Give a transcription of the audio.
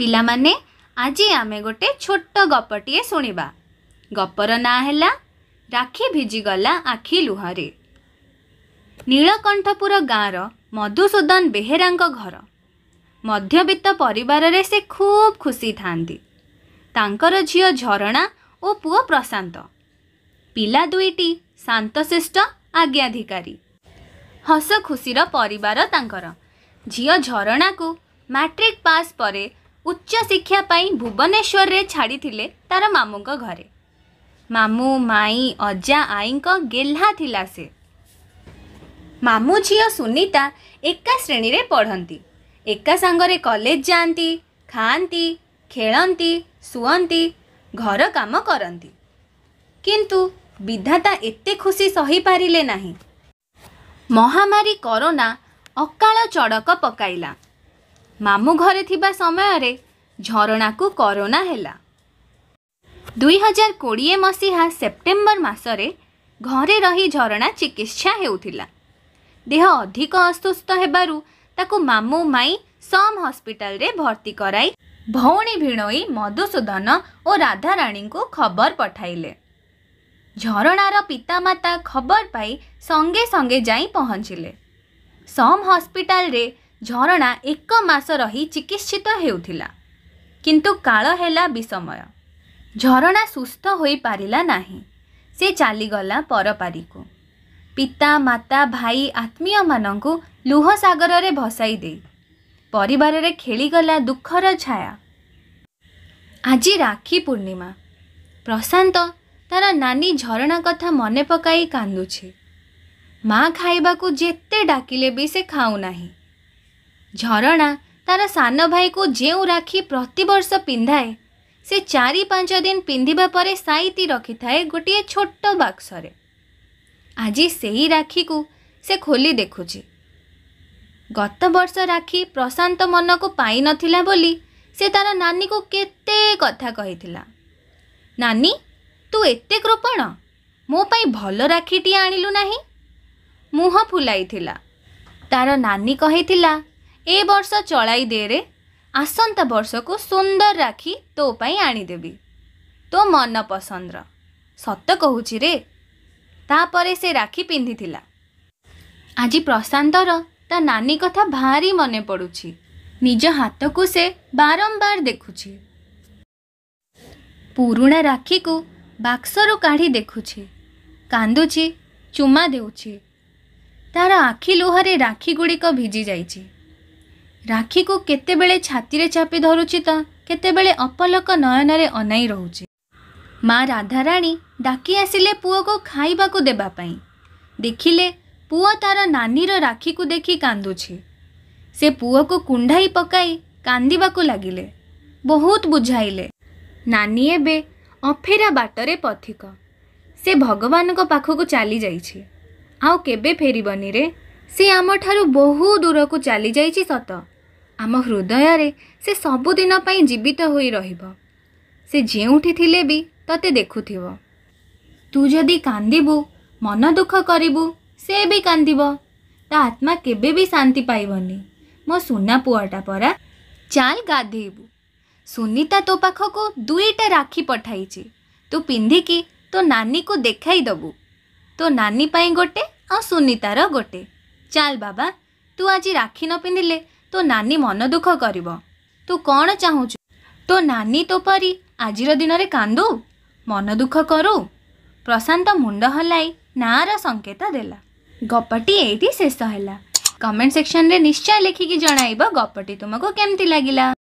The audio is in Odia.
ପିଲାମାନେ ଆଜି ଆମେ ଗୋଟେ ଛୋଟ ଗପଟିଏ ଶୁଣିବା ଗପର ନାଁ ହେଲା ରାକ୍ଷୀ ଭିଜିଗଲା ଆଖି ଲୁହରେ ନୀଳକଣ୍ଠପୁର ଗାଁର ମଧୁସୂଦନ ବେହେରାଙ୍କ ଘର ମଧ୍ୟବିତ୍ତ ପରିବାରରେ ସେ ଖୁବ୍ ଖୁସି ଥାନ୍ତି ତାଙ୍କର ଝିଅ ଝରଣା ଓ ପୁଅ ପ୍ରଶାନ୍ତ ପିଲା ଦୁଇଟି ଶାନ୍ତଶିଷ୍ଟ ଆଜ୍ଞାଧିକାରୀ ହସ ଖୁସିର ପରିବାର ତାଙ୍କର ଝିଅ ଝରଣାକୁ ମାଟ୍ରିକ ପାସ୍ ପରେ ଉଚ୍ଚ ଶିକ୍ଷା ପାଇଁ ଭୁବନେଶ୍ୱରରେ ଛାଡ଼ିଥିଲେ ତାର ମାମୁଙ୍କ ଘରେ ମାମୁ ମାଇଁ ଅଜା ଆଈଙ୍କ ଗେହ୍ଲା ଥିଲା ସେ ମାମୁ ଝିଅ ସୁନିତା ଏକା ଶ୍ରେଣୀରେ ପଢ଼ନ୍ତି ଏକା ସାଙ୍ଗରେ କଲେଜ ଯାଆନ୍ତି ଖାଆନ୍ତି ଖେଳନ୍ତି ଶୁଅନ୍ତି ଘର କାମ କରନ୍ତି କିନ୍ତୁ ବିଧାତା ଏତେ ଖୁସି ସହିପାରିଲେ ନାହିଁ ମହାମାରୀ କରୋନା ଅକାଳ ଚଡ଼କ ପକାଇଲା ମାମୁଁ ଘରେ ଥିବା ସମୟରେ ଝରଣାକୁ କରୋନା ହେଲା ଦୁଇ ହଜାର କୋଡ଼ିଏ ମସିହା ସେପ୍ଟେମ୍ବର ମାସରେ ଘରେ ରହି ଝରଣା ଚିକିତ୍ସା ହେଉଥିଲା ଦେହ ଅଧିକ ଅସୁସ୍ଥ ହେବାରୁ ତାକୁ ମାମୁଁ ମାଇଁ ସମ୍ ହସ୍ପିଟାଲରେ ଭର୍ତ୍ତି କରାଇ ଭଉଣୀ ଭିଣୋଇ ମଧୁସୂଦନ ଓ ରାଧାରାଣୀଙ୍କୁ ଖବର ପଠାଇଲେ ଝରଣାର ପିତାମାତା ଖବର ପାଇ ସଙ୍ଗେ ସଙ୍ଗେ ଯାଇ ପହଞ୍ଚିଲେ ସମ୍ ହସ୍ପିଟାଲରେ ଝରଣା ଏକ ମାସ ରହି ଚିକିତ୍ସିତ ହେଉଥିଲା କିନ୍ତୁ କାଳ ହେଲା ବିଷମୟ ଝରଣା ସୁସ୍ଥ ହୋଇପାରିଲା ନାହିଁ ସେ ଚାଲିଗଲା ପରପାରିକୁ ପିତା ମାତା ଭାଇ ଆତ୍ମୀୟମାନଙ୍କୁ ଲୁହ ସାଗରରେ ଭସାଇ ଦେଇ ପରିବାରରେ ଖେଳିଗଲା ଦୁଃଖର ଛାୟା ଆଜି ରାକ୍ଷୀ ପୂର୍ଣ୍ଣିମା ପ୍ରଶାନ୍ତ ତା'ର ନାନି ଝରଣା କଥା ମନେ ପକାଇ କାନ୍ଦୁଛି ମା' ଖାଇବାକୁ ଯେତେ ଡାକିଲେ ବି ସେ ଖାଉନାହିଁ झरणा तर सान को जे राखी प्रती वर्ष पिन्धाएस पांच दिन पिन्धापर रखी रखिथाए गोटे छोटो बाक्सले आज सही राखी को से खोली कुखु गत वर्ष राखी प्रशांत मन को पाई नथिला बोली से मनको नानी को केते कथा नानी तू तु कृपण मोप भल राखी टिए आण नाहि फुलै छ तर नानी कला ଏ ବର୍ଷ ଚଳାଇ ଦେରେ ଆସନ୍ତା ବର୍ଷକୁ ସୁନ୍ଦର ରାକ୍ଷୀ ତୋ ପାଇଁ ଆଣିଦେବି ତୋ ମନ ପସନ୍ଦର ସତ କହୁଛି ରେ ତାପରେ ସେ ରାକ୍ଷୀ ପିନ୍ଧିଥିଲା ଆଜି ପ୍ରଶାନ୍ତର ତା ନାନୀ କଥା ଭାରି ମନେ ପଡ଼ୁଛି ନିଜ ହାତକୁ ସେ ବାରମ୍ବାର ଦେଖୁଛି ପୁରୁଣା ରାକ୍ଷୀକୁ ବାକ୍ସରୁ କାଢ଼ି ଦେଖୁଛି କାନ୍ଦୁଛି ଚୁମା ଦେଉଛି ତାର ଆଖି ଲୁହରେ ରାକ୍ଷୀ ଗୁଡ଼ିକ ଭିଜି ଯାଇଛି ରାକ୍ଷୀକୁ କେତେବେଳେ ଛାତିରେ ଚାପି ଧରୁଛି ତ କେତେବେଳେ ଅପଲକ ନୟନରେ ଅନାଇ ରହୁଛି ମା ରାଧାରାଣୀ ଡାକି ଆସିଲେ ପୁଅକୁ ଖାଇବାକୁ ଦେବା ପାଇଁ ଦେଖିଲେ ପୁଅ ତା'ର ନାନୀର ରାକ୍ଷୀକୁ ଦେଖି କାନ୍ଦୁଛି ସେ ପୁଅକୁ କୁଣ୍ଢାଇ ପକାଇ କାନ୍ଦିବାକୁ ଲାଗିଲେ ବହୁତ ବୁଝାଇଲେ ନାନୀ ଏବେ ଅଫେରା ବାଟରେ ପଥିକ ସେ ଭଗବାନଙ୍କ ପାଖକୁ ଚାଲିଯାଇଛି ଆଉ କେବେ ଫେରିବନି ରେ ସେ ଆମଠାରୁ ବହୁ ଦୂରକୁ ଚାଲିଯାଇଛି ସତ ଆମ ହୃଦୟରେ ସେ ସବୁଦିନ ପାଇଁ ଜୀବିତ ହୋଇ ରହିବ ସେ ଯେଉଁଠି ଥିଲେ ବି ତତେ ଦେଖୁଥିବ ତୁ ଯଦି କାନ୍ଦିବୁ ମନ ଦୁଃଖ କରିବୁ ସେ ବି କାନ୍ଦିବ ତା ଆତ୍ମା କେବେ ବି ଶାନ୍ତି ପାଇବନି ମୋ ସୁନା ପୁଅଟା ପରା ଚାଲ ଗାଧେଇବୁ ସୁନିତା ତୋ ପାଖକୁ ଦୁଇଟା ରାକ୍ଷୀ ପଠାଇଛି ତୁ ପିନ୍ଧିକି ତୋ ନାନୀକୁ ଦେଖାଇଦେବୁ ତୋ ନାନୀ ପାଇଁ ଗୋଟେ ଆଉ ସୁନିତାର ଗୋଟେ ଚାଲ ବାବା ତୁ ଆଜି ରାକ୍ଷୀ ନ ପିନ୍ଧିଲେ ତୋ ନାନୀ ମନ ଦୁଃଖ କରିବ ତୁ କ'ଣ ଚାହୁଁଛୁ ତୋ ନାନୀ ତୋ ପରି ଆଜିର ଦିନରେ କାନ୍ଦୁ ମନ ଦୁଃଖ କରୁ ପ୍ରଶାନ୍ତ ମୁଣ୍ଡ ହଲାଇ ନାଁର ସଙ୍କେତ ଦେଲା ଗପଟି ଏଇଠି ଶେଷ ହେଲା କମେଣ୍ଟ ସେକ୍ସନରେ ନିଶ୍ଚୟ ଲେଖିକି ଜଣାଇବ ଗପଟି ତୁମକୁ କେମିତି ଲାଗିଲା